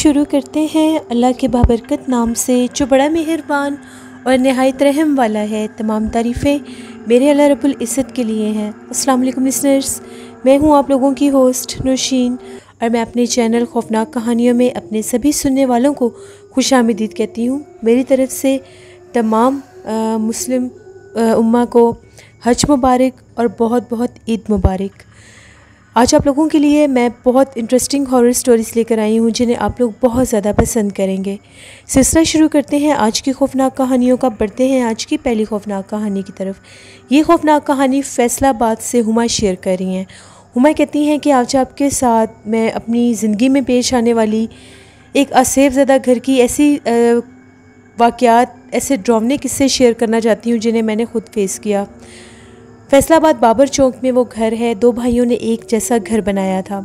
शुरू करते हैं अल्लाह के बाबरकत नाम से जो बड़ा मेहरबान और नहायत रहम वाला है तमाम तारीफ़ें मेरे अल्लाह रब्बुल इज़्ज़त के लिए हैं अस्सलाम वालेकुम लिसनर्स मैं हूं आप लोगों की होस्ट नौशीन और मैं अपने चैनल खौफनाक कहानियों में अपने सभी सुनने वालों को खुश आमदीद कहती हूँ मेरी तरफ़ से तमाम आ, मुस्लिम उम्मा को हज मुबारक और बहुत बहुत ईद मुबारक आज आप लोगों के लिए मैं बहुत इंटरेस्टिंग हॉरर स्टोरीज़ लेकर आई हूँ जिन्हें आप लोग बहुत ज़्यादा पसंद करेंगे सिलसिला शुरू करते हैं आज की खौफनाक कहानियों का बढ़ते हैं आज की पहली खौफनाक कहानी की तरफ ये खौफनाक कहानी फैसलाबाद से हुमा शेयर कर रही हैं हुमा कहती हैं कि आज आपके साथ मैं अपनी ज़िंदगी में पेश आने वाली एक ज़्यादा घर की ऐसी वाक़ात ऐसे ड्रामने किस्से शेयर करना चाहती हूँ जिन्हें मैंने ख़ुद फेस किया फैसलाबाद बाबर चौक में वो घर है दो भाइयों ने एक जैसा घर बनाया था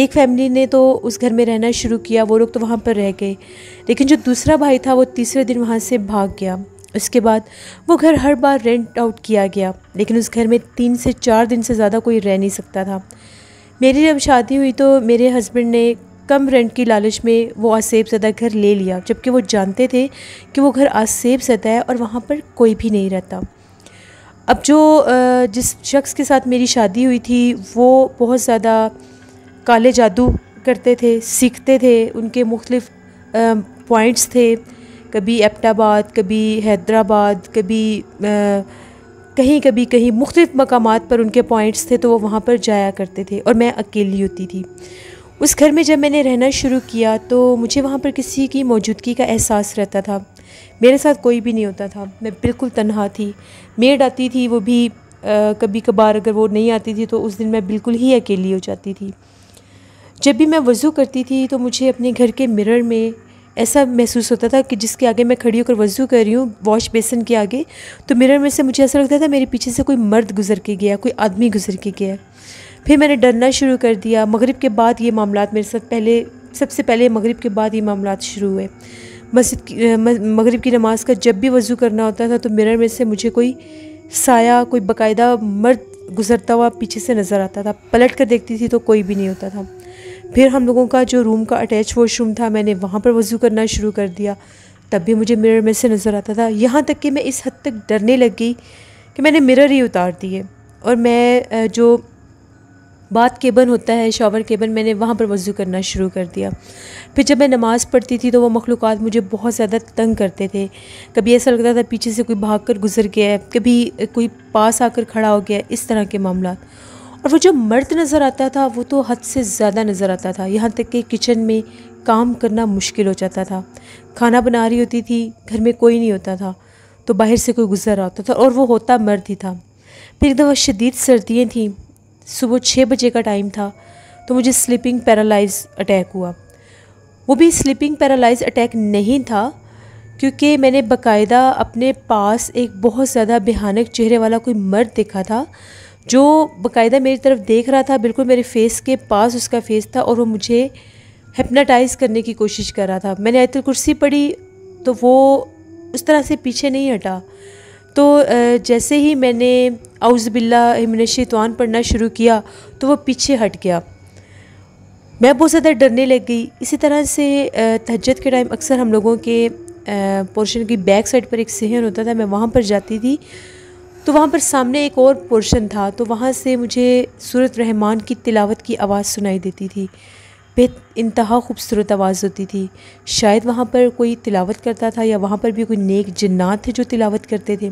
एक फैमिली ने तो उस घर में रहना शुरू किया वो लोग तो वहाँ पर रह गए लेकिन जो दूसरा भाई था वो तीसरे दिन वहाँ से भाग गया उसके बाद वो घर हर बार रेंट आउट किया गया लेकिन उस घर में तीन से चार दिन से ज़्यादा कोई रह नहीं सकता था मेरी जब शादी हुई तो मेरे हस्बैंड ने कम रेंट की लालच में वो आसेब सदा घर ले लिया जबकि वो जानते थे कि वो घर आसेब सदा है और वहाँ पर कोई भी नहीं रहता अब जो जिस शख्स के साथ मेरी शादी हुई थी वो बहुत ज़्यादा काले जादू करते थे सीखते थे उनके मुख्तफ पॉइंट्स थे कभी एपटाबाद कभी हैदराबाद कभी आ, कहीं कभी कहीं मुख्तलिफ मकाम पर उनके पॉइंट्स थे तो वो वहाँ पर जाया करते थे और मैं अकेली होती थी उस घर में जब मैंने रहना शुरू किया तो मुझे वहाँ पर किसी की मौजूदगी का एहसास रहता था मेरे साथ कोई भी नहीं होता था मैं बिल्कुल तन्हा थी मेड आती थी वो भी आ, कभी कभार अगर वो नहीं आती थी तो उस दिन मैं बिल्कुल ही अकेली हो जाती थी जब भी मैं वज़ू करती थी तो मुझे अपने घर के मिरर में ऐसा महसूस होता था कि जिसके आगे मैं खड़ी होकर वज़ू कर रही हूँ वॉश बेसन के आगे तो मिरर में से मुझे ऐसा लगता था मेरे पीछे से कोई मर्द गुजर के गया कोई आदमी गुजर के गया फिर मैंने डरना शुरू कर दिया मगरिब के बाद ये मामला मेरे साथ पहले सबसे पहले मगरिब के बाद ये मामला शुरू हुए मस्जिद की मग़रब की नमाज़ का जब भी वज़ू करना होता था तो मिरर में से मुझे कोई साया कोई बकायदा मर्द गुज़रता हुआ पीछे से नज़र आता था पलट कर देखती थी तो कोई भी नहीं होता था फिर हम लोगों का जो रूम का अटैच वॉशरूम था मैंने वहाँ पर वज़ू करना शुरू कर दिया तब भी मुझे मिरर में से नज़र आता था यहाँ तक कि मैं इस हद तक डरने लग गई कि मैंने मिरर ही उतार दिए और मैं जो बात केबन होता है शावर केबन मैंने वहाँ पर वज़ू करना शुरू कर दिया फिर जब मैं नमाज़ पढ़ती थी तो वो मखलूक मुझे बहुत ज़्यादा तंग करते थे कभी ऐसा लगता था पीछे से कोई भाग कर गुजर गया है कभी कोई पास आकर खड़ा हो गया इस तरह के मामला और वो जो मर्द नज़र आता था वो तो हद से ज़्यादा नज़र आता था यहाँ तक कि किचन में काम करना मुश्किल हो जाता था खाना बना रही होती थी घर में कोई नहीं होता था तो बाहर से कोई गुजर रहा होता था और वो होता मर्द ही था फिर एक दफ़ा शदीद सर्दियाँ थीं सुबह छः बजे का टाइम था तो मुझे स्लीपिंग पैरालाइज अटैक हुआ वो भी स्लीपिंग पैरालाइज अटैक नहीं था क्योंकि मैंने बकायदा अपने पास एक बहुत ज़्यादा भयानक चेहरे वाला कोई मर्द देखा था जो बकायदा मेरी तरफ देख रहा था बिल्कुल मेरे फेस के पास उसका फेस था और वो मुझे हेपनाटाइज़ करने की कोशिश कर रहा था मैंने आयतल कुर्सी पढ़ी तो वो उस तरह से पीछे नहीं हटा तो जैसे ही मैंने अउज़बिल्ला हिमनशवान पढ़ना शुरू किया तो वो पीछे हट गया मैं बहुत ज़्यादा डरने लग गई इसी तरह से तहजद के टाइम अक्सर हम लोगों के पोर्शन की बैक साइड पर एक सहन होता था मैं वहाँ पर जाती थी तो वहाँ पर सामने एक और पोर्शन था तो वहाँ से मुझे सूरत रहमान की तिलावत की आवाज़ सुनाई देती थी बे इंतहा खूबसूरत आवाज़ होती थी शायद वहाँ पर कोई तिलावत करता था या वहाँ पर भी कोई नेक जन्नात थे जो तिलावत करते थे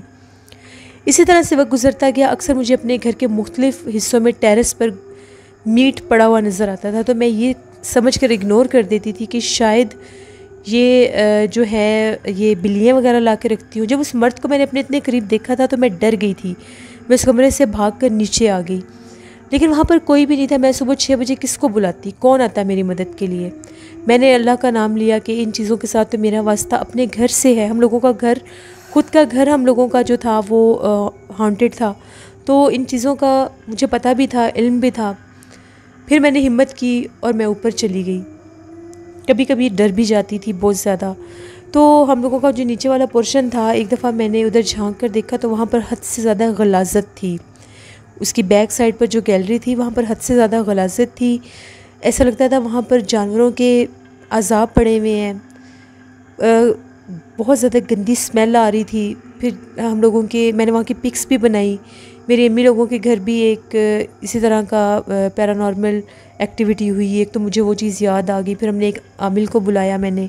इसी तरह से वक्त गुजरता गया अक्सर मुझे अपने घर के मुख्तलिफ हिस्सों में टेरेस पर मीट पड़ा हुआ नज़र आता था तो मैं ये समझ कर इग्नोर कर देती थी कि शायद ये जो है ये बिल्लियाँ वगैरह ला के रखती हूँ जब उस मर्द को मैंने अपने इतने करीब देखा था तो मैं डर गई थी मैं उस कमरे से भाग कर नीचे आ गई लेकिन वहाँ पर कोई भी नहीं था मैं सुबह छः बजे किसको बुलाती कौन आता मेरी मदद के लिए मैंने अल्लाह का नाम लिया कि इन चीज़ों के साथ तो मेरा वास्ता अपने घर से है हम लोगों का घर खुद का घर हम लोगों का जो था वो हॉन्टेड था तो इन चीज़ों का मुझे पता भी था इल्म भी था फिर मैंने हिम्मत की और मैं ऊपर चली गई कभी कभी डर भी जाती थी बहुत ज़्यादा तो हम लोगों का जो नीचे वाला पोर्शन था एक दफ़ा मैंने उधर झांक कर देखा तो वहाँ पर हद से ज़्यादा गलाजत थी उसकी बैक साइड पर जो गैलरी थी वहाँ पर हद से ज़्यादा गलाजत थी ऐसा लगता था वहाँ पर जानवरों के अजाब पड़े हुए हैं बहुत ज़्यादा गंदी स्मेल आ रही थी फिर हम लोगों के मैंने वहाँ की पिक्स भी बनाई मेरी अम्मी लोगों के घर भी एक इसी तरह का पैरानॉर्मल एक्टिविटी हुई एक तो मुझे वो चीज़ याद आ गई फिर हमने एक आमिल को बुलाया मैंने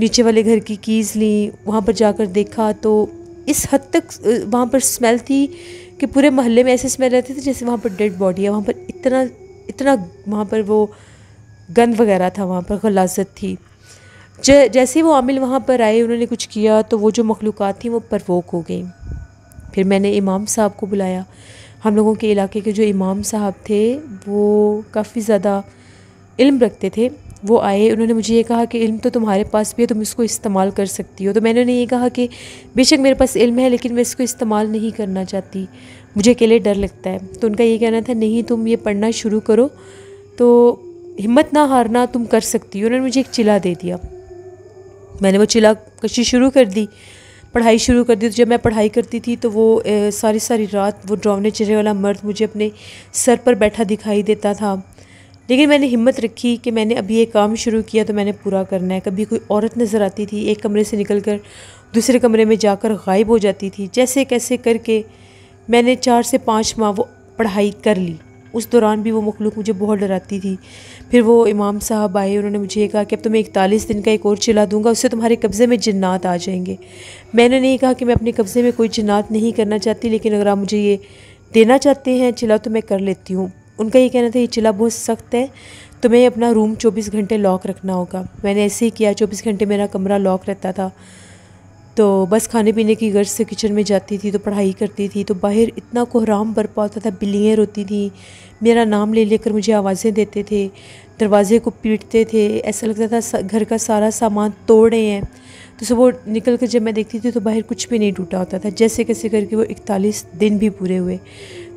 नीचे वाले घर की कीज़ ली वहाँ पर जाकर देखा तो इस हद तक वहाँ पर स्मेल थी कि पूरे महल्ले में ऐसे स्मेल रहती थी जैसे वहाँ पर डेड बॉडी है वहाँ पर इतना इतना वहाँ पर वो गंद वगैरह था वहाँ पर गलाजत थी जैसे वो आमिल वहाँ पर आए उन्होंने कुछ किया तो वो जो मखलूक थी वो परवोक हो गई फिर मैंने इमाम साहब को बुलाया हम लोगों के इलाके के जो इमाम साहब थे वो काफ़ी ज़्यादा इल्म रखते थे वो आए उन्होंने मुझे ये कहा कि इल्म तो तुम्हारे पास भी है तुम इसको इस्तेमाल कर सकती हो तो मैंने उन्हें ये कहा कि बेशक मेरे पास इल्म है लेकिन मैं इसको इस्तेमाल नहीं करना चाहती मुझे अकेले डर लगता है तो उनका ये कहना था नहीं तुम ये पढ़ना शुरू करो तो हिम्मत ना हारना तुम कर सकती हो उन्होंने मुझे एक चिल्ला दे दिया मैंने वो चिला कशी शुरू कर दी पढ़ाई शुरू कर दी तो जब मैं पढ़ाई करती थी तो वो ए, सारी सारी रात वो ड्रावने चेहरे वाला मर्द मुझे अपने सर पर बैठा दिखाई देता था लेकिन मैंने हिम्मत रखी कि मैंने अभी ये काम शुरू किया तो मैंने पूरा करना है कभी कोई औरत नज़र आती थी एक कमरे से निकल कर दूसरे कमरे में जाकर गायब हो जाती थी जैसे कैसे करके मैंने चार से पाँच माह वो पढ़ाई कर ली उस दौरान भी वो मखलूक मुझे बहुत डराती थी फिर वो इमाम साहब आए उन्होंने मुझे कहा कि अब तुम्हें तो इकतालीस दिन का एक और चिला दूंगा उससे तुम्हारे कब्ज़े में जन्नात आ जाएंगे मैंने नहीं कहा कि मैं अपने कब्ज़े में कोई जन्नात नहीं करना चाहती लेकिन अगर आप मुझे ये देना चाहते हैं चिला तो मैं कर लेती हूँ उनका ये कहना था ये चिला बहुत सख्त है तुम्हें अपना रूम चौबीस घंटे लॉक रखना होगा मैंने ऐसे ही किया चौबीस घंटे मेरा कमरा लॉक रहता था तो बस खाने पीने की गर्ज से किचन में जाती थी तो पढ़ाई करती थी तो बाहर इतना कोहराम बरपा होता था बिल्लियाँ रोती थी मेरा नाम ले लेकर मुझे आवाज़ें देते थे दरवाजे को पीटते थे ऐसा लगता था घर का सारा सामान तोड़ रहे हैं तो सुबह निकल कर जब मैं देखती थी तो बाहर कुछ भी नहीं टूटा होता था जैसे कैसे करके वो इकतालीस दिन भी पूरे हुए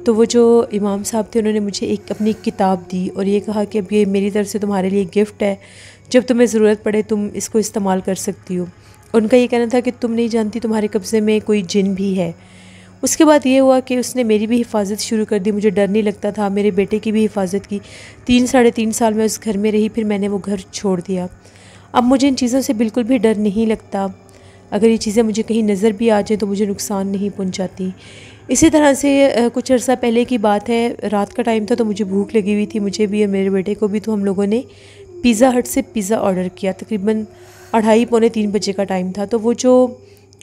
तो वो जो इमाम साहब थे उन्होंने मुझे एक अपनी किताब दी और ये कहा कि अब ये मेरी तरफ से तुम्हारे लिए गिफ्ट है जब तुम्हें ज़रूरत पड़े तुम इसको इस्तेमाल कर सकती हो उनका ये कहना था कि तुम नहीं जानती तुम्हारे कब्ज़े में कोई जिन भी है उसके बाद ये हुआ कि उसने मेरी भी हिफाजत शुरू कर दी मुझे डर नहीं लगता था मेरे बेटे की भी हिफाजत की तीन साढ़े तीन साल मैं उस घर में रही फिर मैंने वो घर छोड़ दिया अब मुझे इन चीज़ों से बिल्कुल भी डर नहीं लगता अगर ये चीज़ें मुझे कहीं नज़र भी आ जाएँ तो मुझे नुकसान नहीं पहुँचाती इसी तरह से कुछ अर्सा पहले की बात है रात का टाइम था तो मुझे भूख लगी हुई थी मुझे भी और मेरे बेटे को भी तो हम लोगों ने पिज़्ज़ा हट से पिज़्ज़ा ऑर्डर किया तकरीबन अढ़ाई पौने तीन बजे का टाइम था तो वो जो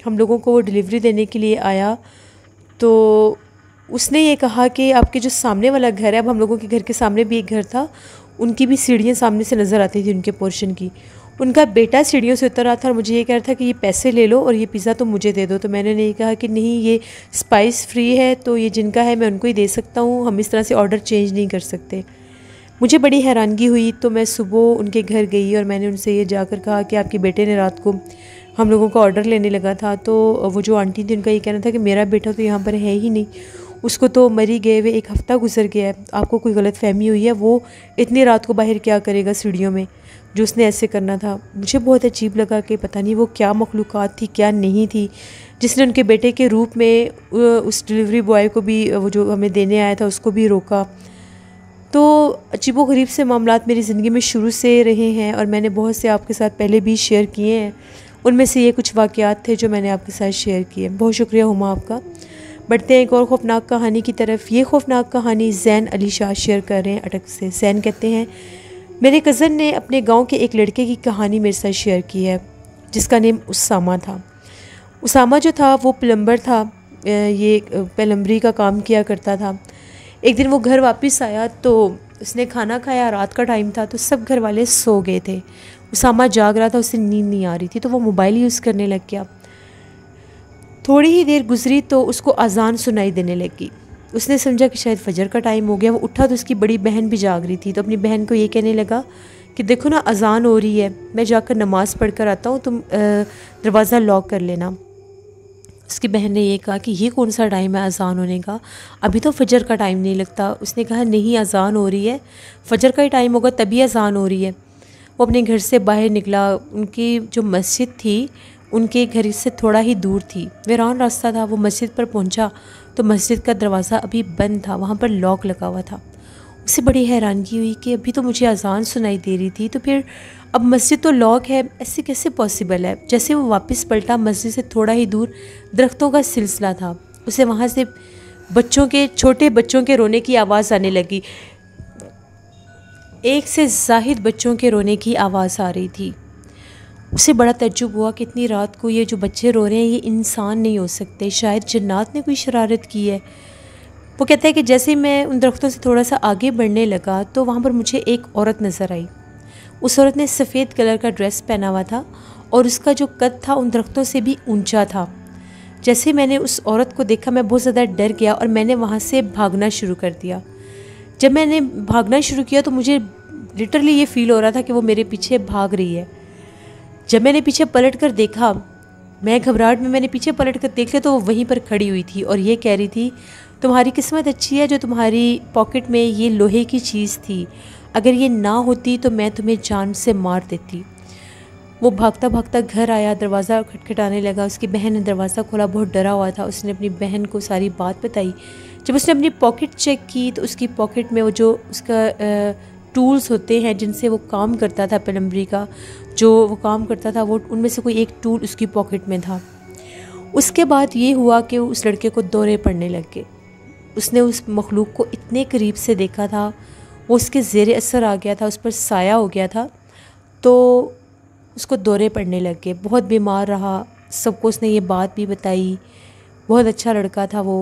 हम लोगों को वो डिलीवरी देने के लिए आया तो उसने ये कहा कि आपके जो सामने वाला घर है अब हम लोगों के घर के सामने भी एक घर था उनकी भी सीढ़ियाँ सामने से नज़र आती थी उनके पोर्शन की उनका बेटा सीढ़ियों से उतर रहा था और मुझे ये कह रहा था कि ये पैसे ले लो और ये पिज़्ज़ा तो मुझे दे दो तो मैंने नहीं कहा कि नहीं ये स्पाइस फ्री है तो ये जिनका है मैं उनको ही दे सकता हूँ हम इस तरह से ऑर्डर चेंज नहीं कर सकते मुझे बड़ी हैरानगी हुई तो मैं सुबह उनके घर गई और मैंने उनसे ये जाकर कहा कि आपके बेटे ने रात को हम लोगों का ऑर्डर लेने लगा था तो वो जो आंटी थी उनका ये कहना था कि मेरा बेटा तो यहाँ पर है ही नहीं उसको तो मरी गए हुए एक हफ़्ता गुजर गया है आपको कोई गलत फहमी हुई है वो इतनी रात को बाहर क्या करेगा सीढ़ियों में जो उसने ऐसे करना था मुझे बहुत अजीब लगा कि पता नहीं वो क्या मखलूक थी क्या नहीं थी जिसने उनके बेटे के रूप में उस डिलीवरी बॉय को भी वो जो हमें देने आया था उसको भी रोका तो अजीबो गरीब से मामला मेरी ज़िंदगी में शुरू से रहे हैं और मैंने बहुत से आपके साथ पहले भी शेयर किए हैं उनमें से ये कुछ वाक़ात थे जो मैंने आपके साथ शेयर किए बहुत शुक्रिया हुमा आपका बढ़ते हैं एक और खौफनाक कहानी की तरफ ये खौफनाक कहानी जैन अली शाह शेयर कर रहे हैं अटक से जैन कहते हैं मेरे कज़न ने अपने गांव के एक लड़के की कहानी मेरे साथ शेयर की है जिसका नेम उसामा था उसामा जो था वो प्लम्बर था ये पलम्बरी का काम किया करता था एक दिन वो घर वापस आया तो उसने खाना खाया रात का टाइम था तो सब घर वाले सो गए थे उसामा जाग रहा था उसे नींद नहीं आ रही थी तो वो मोबाइल यूज़ करने लग गया थोड़ी ही देर गुजरी तो उसको अजान सुनाई देने लगी उसने समझा कि शायद फजर का टाइम हो गया वो उठा तो उसकी बड़ी बहन भी जाग रही थी तो अपनी बहन को ये कहने लगा कि देखो ना अजान हो रही है मैं जाकर नमाज़ पढ़ कर आता हूँ तुम दरवाज़ा लॉक कर लेना उसकी बहन ने ये कहा कि ये कौन सा टाइम है अजान होने का अभी तो फजर का टाइम नहीं लगता उसने कहा नहीं अजान हो रही है फजर का ही टाइम होगा तभी अजान हो रही है वो अपने घर से बाहर निकला उनकी जो मस्जिद थी उनके घर से थोड़ा ही दूर थी वेरान रास्ता था वो मस्जिद पर पहुंचा तो मस्जिद का दरवाज़ा अभी बंद था वहाँ पर लॉक लगा हुआ था उसे बड़ी हैरानगी हुई कि अभी तो मुझे अजान सुनाई दे रही थी तो फिर अब मस्जिद तो लॉक है ऐसे कैसे पॉसिबल है जैसे वो वापस पलटा मस्जिद से थोड़ा ही दूर दरख्तों का सिलसिला था उसे वहाँ से बच्चों के छोटे बच्चों के रोने की आवाज़ आने लगी एक से जाहिद बच्चों के रोने की आवाज़ आ रही थी उसे बड़ा तजुब हुआ कि इतनी रात को ये जो बच्चे रो रहे हैं ये इंसान नहीं हो सकते शायद जन्नात ने कोई शरारत की है वो कहता है कि जैसे मैं उन दरख्तों से थोड़ा सा आगे बढ़ने लगा तो वहाँ पर मुझे एक औरत नज़र आई उस औरत ने सफ़ेद कलर का ड्रेस पहना हुआ था और उसका जो कद था उन दरख्तों से भी ऊंचा था जैसे मैंने उस औरत को देखा मैं बहुत ज़्यादा डर गया और मैंने वहाँ से भागना शुरू कर दिया जब मैंने भागना शुरू किया तो मुझे लिटरली ये फील हो रहा था कि वो मेरे पीछे भाग रही है जब मैंने पीछे पलट कर देखा मैं घबराहट में मैंने पीछे पलट कर देख लिया तो वो वहीं पर खड़ी हुई थी और ये कह रही थी तुम्हारी किस्मत अच्छी है जो तुम्हारी पॉकेट में ये लोहे की चीज़ थी अगर ये ना होती तो मैं तुम्हें जान से मार देती वो भागता भागता घर आया दरवाज़ा खटखटाने लगा उसकी बहन ने दरवाज़ा खोला बहुत डरा हुआ था उसने अपनी बहन को सारी बात बताई जब उसने अपनी पॉकेट चेक की तो उसकी पॉकेट में वो जो उसका टूल्स होते हैं जिनसे वो काम करता था पलम्बरी का जो वो काम करता था वो उनमें से कोई एक टूल उसकी पॉकेट में था उसके बाद ये हुआ कि उस लड़के को दौरे पड़ने लग गए उसने उस मखलूक को इतने करीब से देखा था वो उसके ज़ेर असर आ गया था उस पर साया हो गया था तो उसको दौरे पड़ने लग गए बहुत बीमार रहा सबको उसने ये बात भी बताई बहुत अच्छा लड़का था वो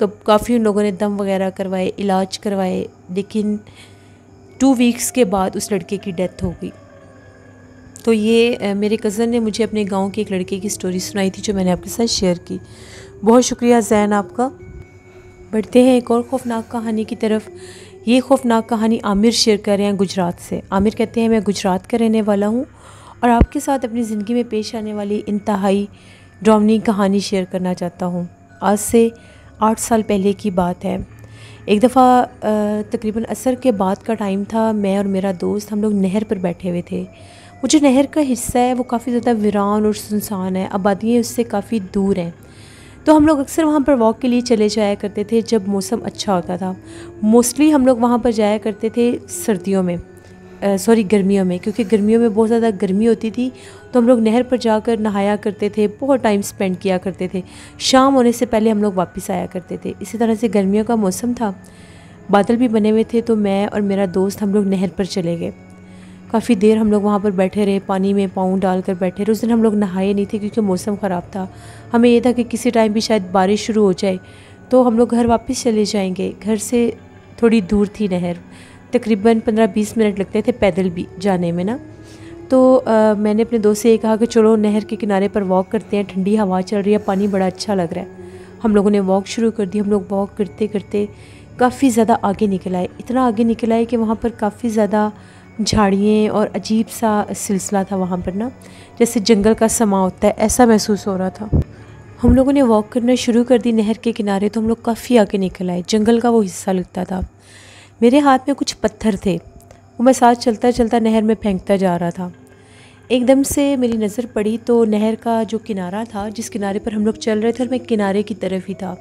कब काफ़ी उन लोगों ने दम वगैरह करवाए इलाज करवाए लेकिन टू वीक्स के बाद उस लड़के की डेथ हो गई तो ये मेरे कज़न ने मुझे अपने गांव के एक लड़के की स्टोरी सुनाई थी जो मैंने आपके साथ शेयर की बहुत शुक्रिया जैन आपका बढ़ते हैं एक और खौफनाक कहानी की तरफ ये खौफनाक कहानी आमिर शेयर कर रहे हैं गुजरात से आमिर कहते हैं मैं गुजरात का रहने वाला हूँ और आपके साथ अपनी ज़िंदगी में पेश आने वाली इंतहाई ड्रामनी कहानी शेयर करना चाहता हूँ आज से आठ साल पहले की बात है एक दफ़ा तकरीबन असर के बाद का टाइम था मैं और मेरा दोस्त हम लोग नहर पर बैठे हुए थे वो जो नहर का हिस्सा है वो काफ़ी ज़्यादा वीरान और सुनसान है आबादियाँ उससे काफ़ी दूर हैं तो हम लोग अक्सर वहाँ पर वॉक के लिए चले जाया करते थे जब मौसम अच्छा होता था मोस्टली हम लोग वहाँ पर जाया करते थे सर्दियों में सॉरी गर्मियों में क्योंकि गर्मियों में बहुत ज़्यादा गर्मी होती थी तो हम लोग नहर पर जाकर नहाया करते थे बहुत टाइम स्पेंड किया करते थे शाम होने से पहले हम लोग वापस आया करते थे इसी तरह से गर्मियों का मौसम था बादल भी बने हुए थे तो मैं और मेरा दोस्त हम लोग नहर पर चले गए काफ़ी देर हम लोग वहाँ पर बैठे रहे पानी में पाँव डाल कर बैठे रहे उस दिन हम लोग नहाए नहीं थे क्योंकि मौसम ख़राब था हमें यह था कि किसी टाइम भी शायद बारिश शुरू हो जाए तो हम लोग घर वापस चले जाएंगे घर से थोड़ी दूर थी नहर तकरीबन पंद्रह बीस मिनट लगते थे पैदल भी जाने में ना तो आ, मैंने अपने दोस्त से ये कहा कि चलो नहर के किनारे पर वॉक करते हैं ठंडी हवा चल रही है पानी बड़ा अच्छा लग रहा है हम लोगों ने वॉक शुरू कर दी हम लोग वॉक करते करते काफ़ी ज़्यादा आगे निकल आए इतना आगे निकल आए कि वहाँ पर काफ़ी ज़्यादा झाड़ियाँ और अजीब सा सिलसिला था वहाँ पर ना जैसे जंगल का समा होता है ऐसा महसूस हो रहा था हम लोगों ने वॉक करना शुरू कर दी नहर के किनारे तो हम लोग काफ़ी आगे निकल आए जंगल का वो हिस्सा लगता था मेरे हाथ में कुछ पत्थर थे वो मैं साथ चलता चलता नहर में फेंकता जा रहा था एकदम से मेरी नज़र पड़ी तो नहर का जो किनारा था जिस किनारे पर हम लोग चल रहे थे और मैं किनारे की तरफ ही था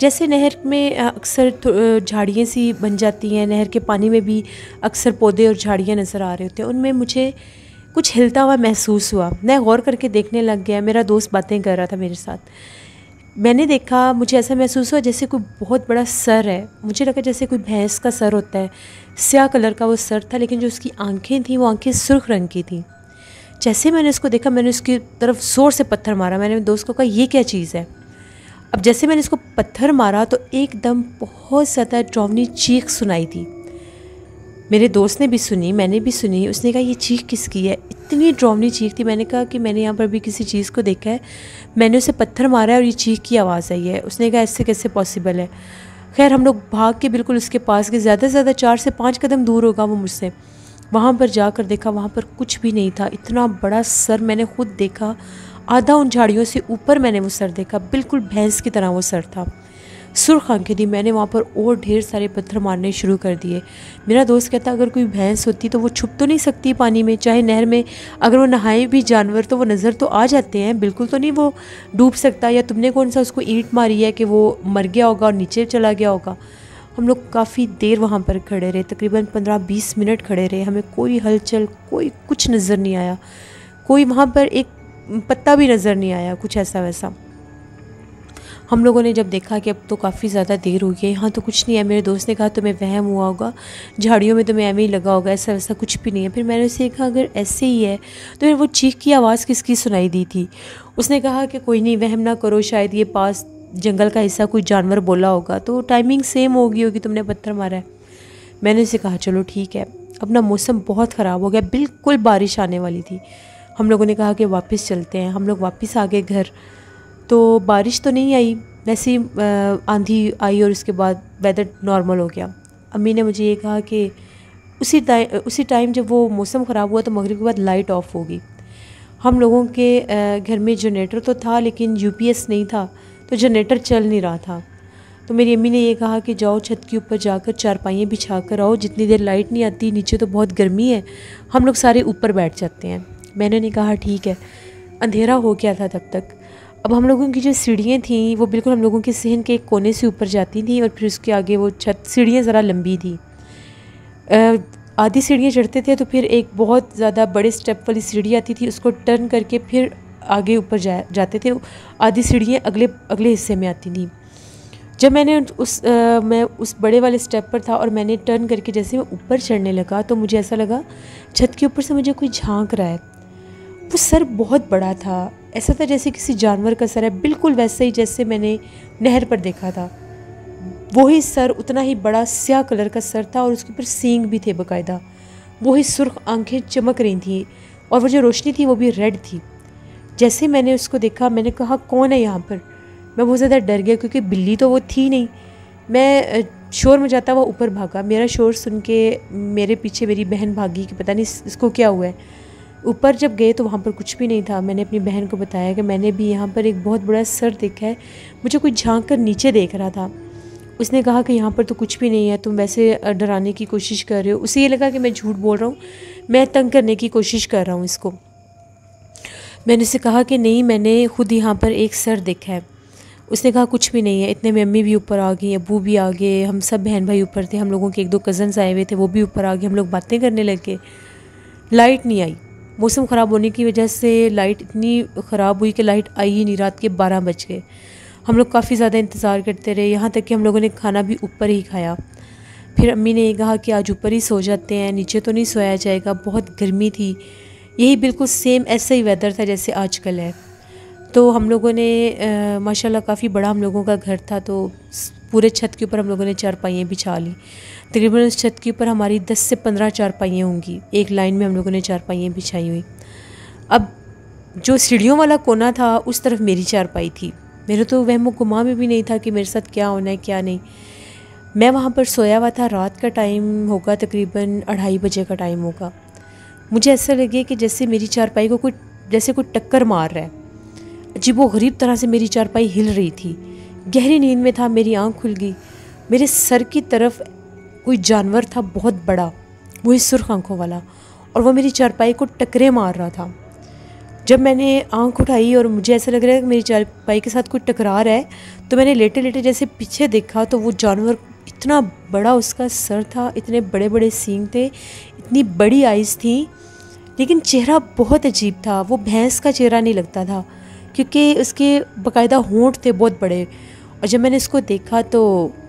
जैसे नहर में अक्सर झाड़ियाँ सी बन जाती हैं नहर के पानी में भी अक्सर पौधे और झाड़ियाँ नज़र आ रहे होते हैं उनमें मुझे कुछ हिलता हुआ महसूस हुआ मैं गौर करके देखने लग गया मेरा दोस्त बातें कर रहा था मेरे साथ मैंने देखा मुझे ऐसा महसूस हुआ जैसे कोई बहुत बड़ा सर है मुझे लगा जैसे कोई भैंस का सर होता है स्या कलर का वो सर था लेकिन जो उसकी आंखें थी वो आंखें सुर्ख रंग की थी जैसे मैंने उसको देखा मैंने उसकी तरफ ज़ोर से पत्थर मारा मैंने दोस्त को कहा ये क्या चीज़ है अब जैसे मैंने इसको पत्थर मारा तो एकदम बहुत ज़्यादा ड्रॉवनी चीख सुनाई थी मेरे दोस्त ने भी सुनी मैंने भी सुनी उसने कहा ये चीख किसकी है इतनी ड्रॉमनी चीख थी मैंने कहा कि मैंने यहाँ पर भी किसी चीज़ को देखा है मैंने उसे पत्थर मारा है और ये चीख की आवाज़ आई है उसने कहा ऐसे कैसे पॉसिबल है खैर हम लोग भाग के बिल्कुल उसके पास गए ज़्यादा से ज़्यादा चार से पाँच कदम दूर होगा वो मुझसे वहाँ पर जाकर देखा वहाँ पर कुछ भी नहीं था इतना बड़ा सर मैंने खुद देखा आधा उन झाड़ियों से ऊपर मैंने वो सर देखा बिल्कुल भैंस की तरह वो सर था सुर्ख आंखें थी मैंने वहाँ पर और ढेर सारे पत्थर मारने शुरू कर दिए मेरा दोस्त कहता अगर कोई भैंस होती तो वो छुप तो नहीं सकती पानी में चाहे नहर में अगर वो नहाए भी जानवर तो वो नज़र तो आ जाते हैं बिल्कुल तो नहीं वो डूब सकता या तुमने कौन सा उसको ईंट मारी है कि वो मर गया होगा और नीचे चला गया होगा हम लोग काफ़ी देर वहाँ पर खड़े रहे तकरीबन पंद्रह बीस मिनट खड़े रहे हमें कोई हलचल कोई कुछ नज़र नहीं आया कोई वहाँ पर एक पत्ता भी नज़र नहीं आया कुछ ऐसा वैसा हम लोगों ने जब देखा कि अब तो काफ़ी ज़्यादा देर हो गई है यहाँ तो कुछ नहीं है मेरे दोस्त ने कहा तुम्हें वहम हुआ होगा झाड़ियों में तुम्हें एम ही लगा होगा ऐसा वैसा कुछ भी नहीं है फिर मैंने उसे कहा अगर ऐसे ही है तो फिर वो चीख की आवाज़ किसकी सुनाई दी थी उसने कहा कि कोई नहीं वहम ना करो शायद ये पास जंगल का हिस्सा कोई जानवर बोला होगा तो टाइमिंग सेम होगी होगी तुमने पत्थर मारा है मैंने उसे कहा चलो ठीक है अपना मौसम बहुत ख़राब हो गया बिल्कुल बारिश आने वाली थी हम लोगों ने कहा कि वापस चलते हैं हम लोग वापस आ गए घर तो बारिश तो नहीं आई वैसे ही आंधी आई और उसके बाद वेदर नॉर्मल हो गया अम्मी ने मुझे ये कहा कि उसी टाइम उसी टाइम जब वो मौसम ख़राब हुआ तो मगरब के बाद लाइट ऑफ होगी हम लोगों के घर में जनरेटर तो था लेकिन यूपीएस नहीं था तो जनरेटर चल नहीं रहा था तो मेरी अम्मी ने ये कहा कि जाओ छत के ऊपर जाकर चारपाइयाँ बिछा कर आओ जितनी देर लाइट नहीं आती नीचे तो बहुत गर्मी है हम लोग सारे ऊपर बैठ जाते हैं मैंने नहीं कहा ठीक है अंधेरा हो गया था तब तक अब हम लोगों की जो सीढ़ियाँ थीं वो बिल्कुल हम लोगों के सहन के एक कोने से ऊपर जाती थी और फिर उसके आगे वो छत सीढ़ियाँ ज़रा लंबी थी आधी सीढ़ियाँ चढ़ते थे तो फिर एक बहुत ज़्यादा बड़े स्टेप वाली सीढ़ी आती थी उसको टर्न करके फिर आगे ऊपर जा जाते थे आधी सीढ़ियाँ अगले अगले हिस्से में आती थी जब मैंने उस आ, मैं उस बड़े वाले स्टेप पर था और मैंने टर्न करके जैसे मैं ऊपर चढ़ने लगा तो मुझे ऐसा लगा छत के ऊपर से मुझे कोई झांक रहा है वो सर बहुत बड़ा था ऐसा था जैसे किसी जानवर का सर है बिल्कुल वैसे ही जैसे मैंने नहर पर देखा था वही सर उतना ही बड़ा स्याह कलर का सर था और उसके ऊपर सींग भी थे बकायदा वही सुर्ख आंखें चमक रही थी और वो जो रोशनी थी वो भी रेड थी जैसे मैंने उसको देखा मैंने कहा कौन है यहाँ पर मैं बहुत ज़्यादा डर गया क्योंकि बिल्ली तो वो थी नहीं मैं शोर में जाता वह ऊपर भागा मेरा शोर सुन के मेरे पीछे मेरी बहन भागी कि पता नहीं इसको क्या हुआ है ऊपर जब गए तो वहाँ पर कुछ भी नहीं था मैंने अपनी बहन को बताया कि मैंने भी यहाँ पर एक बहुत बड़ा सर देखा है मुझे कोई झाँक कर नीचे देख रहा था उसने कहा कि यहाँ पर तो कुछ भी नहीं है तुम वैसे डराने की कोशिश कर रहे हो उसे ये लगा कि मैं झूठ बोल रहा हूँ मैं तंग करने की कोशिश कर रहा हूँ इसको मैंने उसे कहा कि नहीं मैंने खुद यहाँ पर एक सर देखा है उसने कहा कुछ भी नहीं है इतने में अम्मी भी ऊपर आ गई अबू भी आ गए हम सब बहन भाई ऊपर थे हम लोगों के एक दो कज़न्स आए हुए थे वो भी ऊपर आ गए हम लोग बातें करने लग गए लाइट नहीं आई मौसम ख़राब होने की वजह से लाइट इतनी ख़राब हुई कि लाइट आई ही नहीं रात के बारह बज गए हम लोग काफ़ी ज़्यादा इंतज़ार करते रहे यहाँ तक कि हम लोगों ने खाना भी ऊपर ही खाया फिर अम्मी ने कहा कि आज ऊपर ही सो जाते हैं नीचे तो नहीं सोया जाएगा बहुत गर्मी थी यही बिल्कुल सेम ऐसा ही वेदर था जैसे आजकल है तो हम लोगों ने माशाल्लाह काफ़ी बड़ा हम लोगों का घर था तो पूरे छत के ऊपर हम लोगों ने चारपाइयाँ बिछा ली तकरीबन उस छत के ऊपर हमारी दस से पंद्रह चारपाइयाँ होंगी एक लाइन में हम लोगों ने चारपाइयाँ बिछाई हुई अब जो सीढ़ियों वाला कोना था उस तरफ मेरी चारपाई थी मेरे तो वह गुमा में भी नहीं था कि मेरे साथ क्या होना है क्या नहीं मैं वहाँ पर सोया हुआ था रात का टाइम होगा तकरीबन अढ़ाई बजे का टाइम होगा मुझे ऐसा लगे कि जैसे मेरी चारपाई को कोई जैसे कोई टक्कर मार रहा है अजीब वो गरीब तरह से मेरी चारपाई हिल रही थी गहरी नींद में था मेरी आँख खुल गई मेरे सर की तरफ कोई जानवर था बहुत बड़ा वही सुर्ख आँखों वाला और वो मेरी चारपाई को टकरे मार रहा था जब मैंने आंख उठाई और मुझे ऐसा लग रहा है कि मेरी चारपाई के साथ कोई टकरा रहा है तो मैंने लेटे लेटे जैसे पीछे देखा तो वो जानवर इतना बड़ा उसका सर था इतने बड़े बड़े सींग थे इतनी बड़ी आइज़ थी लेकिन चेहरा बहुत अजीब था वो भैंस का चेहरा नहीं लगता था क्योंकि उसके बाकायदा होंठ थे बहुत बड़े और जब मैंने इसको देखा तो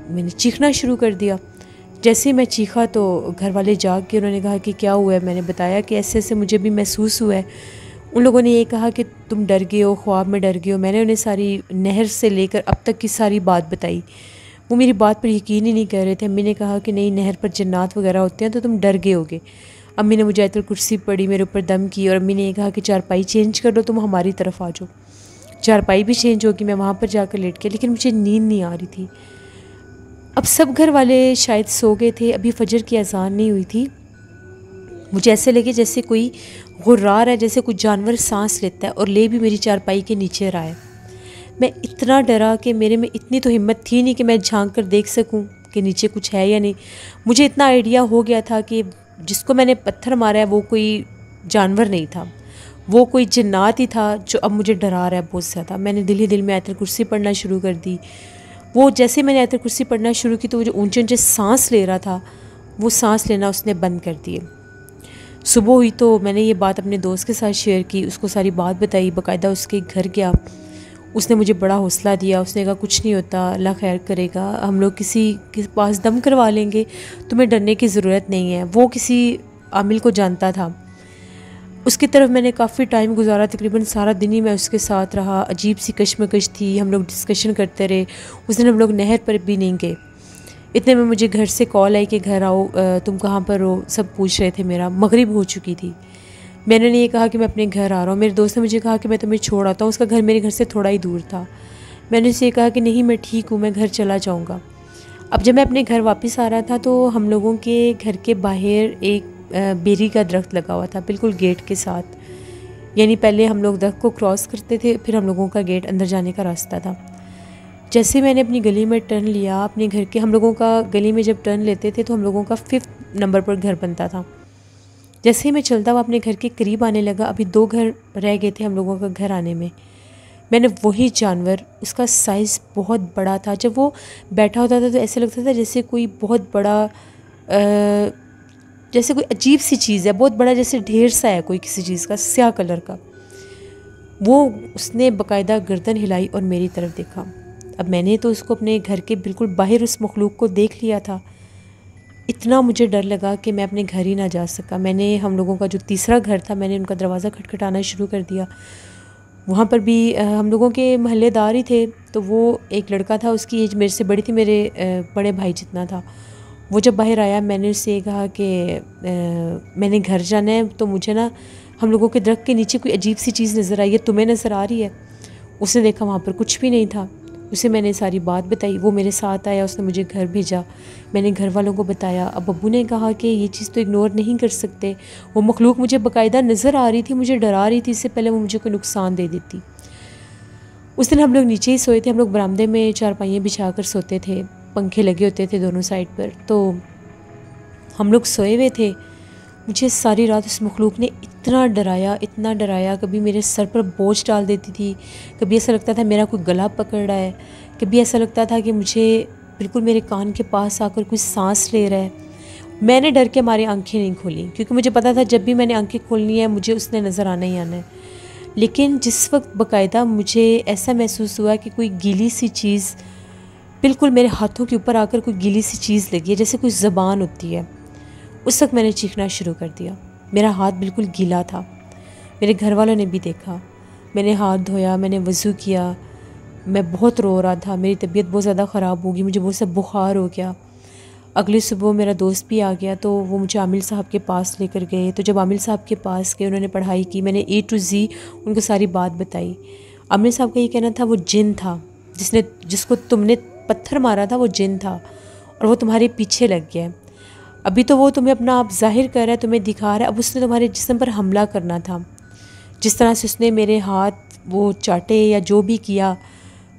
मैंने चीखना शुरू कर दिया जैसे ही मैं चीखा तो घर वाले जाग के उन्होंने कहा कि क्या हुआ है मैंने बताया कि ऐसे ऐसे मुझे भी महसूस हुआ है उन लोगों ने ये कहा कि तुम डर गए हो ख्वाब में डर गए हो मैंने उन्हें सारी नहर से लेकर अब तक की सारी बात बताई वो मेरी बात पर यकीन ही नहीं कर रहे थे अम्मी ने कहा कि नहीं नहर पर जन्नात वगैरह होते हैं तो तुम डर गए होगे अम्मी ने मुझे आयतल कुर्सी पड़ी मेरे ऊपर दम की और अम्मी ने यह कहा कि चारपाई चेंज कर लो तुम हमारी तरफ आ जाओ चारपाई भी चेंज होगी मैं वहाँ पर जाकर लेट गया लेकिन मुझे नींद नहीं आ रही थी अब सब घर वाले शायद सो गए थे अभी फजर की अजान नहीं हुई थी मुझे ऐसे लगे जैसे कोई गुर्रार है जैसे कुछ जानवर सांस लेता है और ले भी मेरी चारपाई के नीचे रहा है मैं इतना डरा कि मेरे में इतनी तो हिम्मत थी नहीं कि मैं झांक कर देख सकूं कि नीचे कुछ है या नहीं मुझे इतना आइडिया हो गया था कि जिसको मैंने पत्थर मारा है वो कोई जानवर नहीं था वो कोई जन्ात ही था जो अब मुझे डरा रहा है बहुत ज़्यादा मैंने दिल ही दिल में आयतर कुर्सी पढ़ना शुरू कर दी वो जैसे मैंने आयतर कुर्सी पढ़ना शुरू की तो वो जो ऊंचे ऊंचे सांस ले रहा था वो सांस लेना उसने बंद कर दिए सुबह हुई तो मैंने ये बात अपने दोस्त के साथ शेयर की उसको सारी बात बताई बाकायदा उसके घर गया उसने मुझे बड़ा हौसला दिया उसने कहा कुछ नहीं होता अल्लाह खैर करेगा हम लोग किसी के पास दम करवा लेंगे तुम्हें डरने की ज़रूरत नहीं है वो किसी आमिल को जानता था उसकी तरफ मैंने काफ़ी टाइम गुजारा तकरीबन सारा दिन ही मैं उसके साथ रहा अजीब सी कशमकश थी हम लोग डिस्कशन करते रहे उस दिन हम लोग नहर पर भी नहीं गए इतने में मुझे घर से कॉल आई कि घर आओ तुम कहाँ पर हो सब पूछ रहे थे मेरा मगरब हो चुकी थी मैंने ये कहा कि मैं अपने घर आ रहा हूँ मेरे दोस्त ने मुझे कहा कि मैं तुम्हें छोड़ आता हूँ उसका घर मेरे घर से थोड़ा ही दूर था मैंने उससे कहा कि नहीं मैं ठीक हूँ मैं घर चला जाऊँगा अब जब मैं अपने घर वापस आ रहा था तो हम लोगों के घर के बाहर एक बेरी का दरख्त लगा हुआ था बिल्कुल गेट के साथ यानी पहले हम लोग दरख्त को क्रॉस करते थे फिर हम लोगों का गेट अंदर जाने का रास्ता था जैसे मैंने अपनी गली में टर्न लिया अपने घर के हम लोगों का गली में जब टर्न लेते थे तो हम लोगों का फिफ्थ नंबर पर घर बनता था जैसे ही मैं चलता हुआ अपने घर के करीब आने लगा अभी दो घर रह गए थे हम लोगों का घर आने में मैंने वही जानवर उसका साइज़ बहुत बड़ा था जब वो बैठा होता था तो ऐसे लगता था जैसे कोई बहुत बड़ा आ, जैसे कोई अजीब सी चीज़ है बहुत बड़ा जैसे ढेर सा है कोई किसी चीज़ का स्या कलर का वो उसने बकायदा गर्दन हिलाई और मेरी तरफ देखा अब मैंने तो उसको अपने घर के बिल्कुल बाहर उस मखलूक को देख लिया था इतना मुझे डर लगा कि मैं अपने घर ही ना जा सका मैंने हम लोगों का जो तीसरा घर था मैंने उनका दरवाज़ा खटखटाना शुरू कर दिया वहाँ पर भी हम लोगों के महल्लेदार ही थे तो वो एक लड़का था उसकी एज मेरे से बड़ी थी मेरे बड़े भाई जितना था वो जब बाहर आया मैंने उससे कहा कि मैंने घर जाना है तो मुझे ना हम लोगों के दरख्त के नीचे कोई अजीब सी चीज़ नज़र आई है तुम्हें नज़र आ रही है उसने देखा वहाँ पर कुछ भी नहीं था उसे मैंने सारी बात बताई वो मेरे साथ आया उसने मुझे घर भेजा मैंने घर वालों को बताया अब बब्बू ने कहा कि ये चीज़ तो इग्नोर नहीं कर सकते वो मखलूक मुझे बाकायदा नज़र आ रही थी मुझे डरा रही थी इससे पहले वो मुझे कोई नुकसान दे देती उस दिन हम लोग नीचे ही सोए थे हम लोग बरामदे में चारपाइयाँ बिछा कर सोते थे पंखे लगे होते थे दोनों साइड पर तो हम लोग सोए हुए थे मुझे सारी रात उस मखलूक ने इतना डराया इतना डराया कभी मेरे सर पर बोझ डाल देती थी कभी ऐसा लगता था मेरा कोई गला पकड़ रहा है कभी ऐसा लगता था कि मुझे बिल्कुल मेरे कान के पास आकर कोई सांस ले रहा है मैंने डर के मारे आंखें नहीं खोली क्योंकि मुझे पता था जब भी मैंने आंखें खोलनी है मुझे उसने नज़र आना ही आना है लेकिन जिस वक्त बाकायदा मुझे ऐसा महसूस हुआ कि कोई गीली सी चीज़ बिल्कुल मेरे हाथों के ऊपर आकर कोई गीली सी चीज़ लगी है जैसे कोई ज़बान होती है उस वक्त मैंने चीखना शुरू कर दिया मेरा हाथ बिल्कुल गीला था मेरे घर वालों ने भी देखा मैंने हाथ धोया मैंने वज़ू किया मैं बहुत रो रहा था मेरी तबीयत बहुत ज़्यादा ख़राब होगी मुझे बहुत सा बुखार हो गया अगली सुबह मेरा दोस्त भी आ गया तो वो मुझे आमिल साहब के पास लेकर गए तो जब आमिल साहब के पास गए उन्होंने पढ़ाई की मैंने ए टू जी उनको सारी बात बताई आमिर साहब का ये कहना था वो जिन था जिसने जिसको तुमने पत्थर मारा था वो जिन था और वो तुम्हारे पीछे लग गया है अभी तो वो तुम्हें अपना आप जाहिर कर रहा है तुम्हें दिखा रहा है अब उसने तुम्हारे जिसम पर हमला करना था जिस तरह से उसने मेरे हाथ वो चाटे या जो भी किया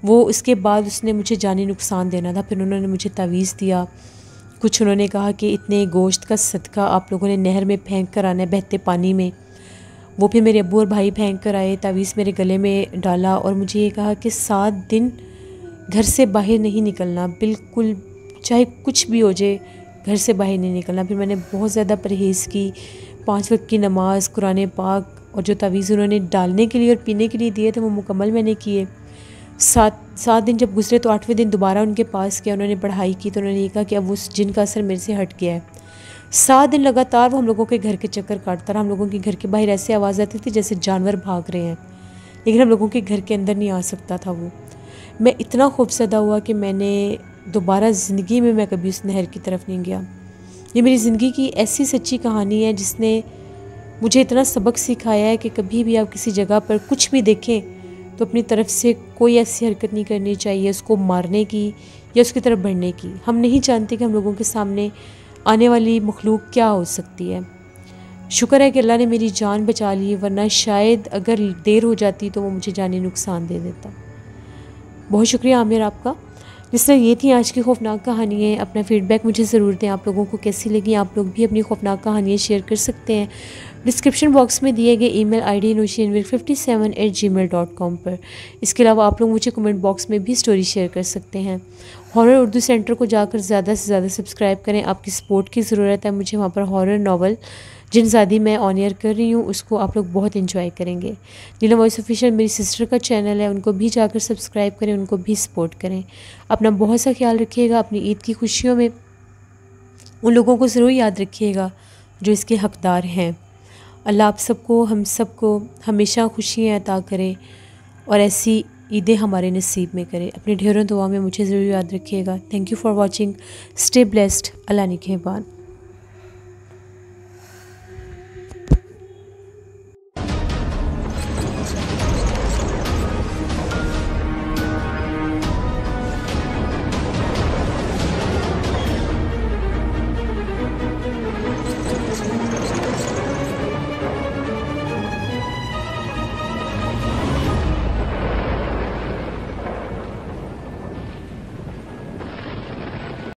वो उसके बाद उसने मुझे जानी नुकसान देना था फिर उन्होंने मुझे तवीज़ दिया कुछ उन्होंने कहा कि इतने गोश्त का सदका आप लोगों ने नहर में फेंक कर आना है बहते पानी में वो फिर मेरे अबू और भाई फेंक कर आए तावीज़ मेरे गले में डाला और मुझे ये कहा कि सात दिन घर से बाहर नहीं निकलना बिल्कुल चाहे कुछ भी हो जाए घर से बाहर नहीं निकलना फिर मैंने बहुत ज़्यादा परहेज़ की पाँच वक्त की नमाज़ कुरान पाक और जो तवीज़ उन्होंने डालने के लिए और पीने के लिए दिए थे वो मुकम्मल मैंने किए सात सात दिन जब गुजरे तो आठवें दिन दोबारा उनके पास गया उन्होंने पढ़ाई की तो उन्होंने ये कहा कि अब उस जिन का असर मेरे से हट गया है सात दिन लगातार वो हम लोगों के घर के चक्कर काटता रहा हम लोगों के घर के बाहर ऐसी आवाज़ आती थी जैसे जानवर भाग रहे हैं लेकिन हम लोगों के घर के अंदर नहीं आ सकता था वो मैं इतना खूबसदा हुआ कि मैंने दोबारा ज़िंदगी में मैं कभी उस नहर की तरफ नहीं गया ये मेरी ज़िंदगी की ऐसी सच्ची कहानी है जिसने मुझे इतना सबक सिखाया है कि कभी भी आप किसी जगह पर कुछ भी देखें तो अपनी तरफ से कोई ऐसी हरकत नहीं करनी चाहिए उसको मारने की या उसकी तरफ बढ़ने की हम नहीं जानते कि हम लोगों के सामने आने वाली मखलूक क्या हो सकती है शुक्र है कि अल्लाह ने मेरी जान बचा ली वरना शायद अगर देर हो जाती तो वो मुझे जानी नुकसान दे देता बहुत शुक्रिया आमिर आपका जिस तरह ये थी आज की खौफनाक कहानियाँ अपना फीडबैक मुझे ज़रूर दें आप लोगों को कैसी लगी आप लोग भी अपनी खौफनाक कहानियाँ शेयर कर सकते हैं डिस्क्रिप्शन बॉक्स में दिए गए ईमेल आई डी नोशीनवीर fifty seven eight Gmail dot com पर इसके अलावा आप लोग मुझे कमेंट बॉक्स में भी स्टोरी शेयर कर सकते हैं हॉरर उर्दू सेंटर को जाकर ज़्यादा से ज़्यादा सब्सक्राइब करें आपकी सपोर्ट की ज़रूरत है मुझे वहाँ पर हॉरर नावल जिन शादी मैं ऑन एयर कर रही हूँ उसको आप लोग बहुत इन्जॉय करेंगे नीलम वॉइस ऑफिशियल मेरी सिस्टर का चैनल है उनको भी जाकर सब्सक्राइब करें उनको भी सपोर्ट करें अपना बहुत सा ख्याल रखिएगा अपनी ईद की खुशियों में उन लोगों को ज़रूर याद रखिएगा जो इसके हकदार हैं अल्लाह आप सबको हम सबको हमेशा खुशियाँ अता करे और ऐसी ईदें हमारे नसीब में करे अपने ढेरों दुआ में मुझे ज़रूर याद रखिएगा thank you for watching stay blessed अल्लाह निकेबान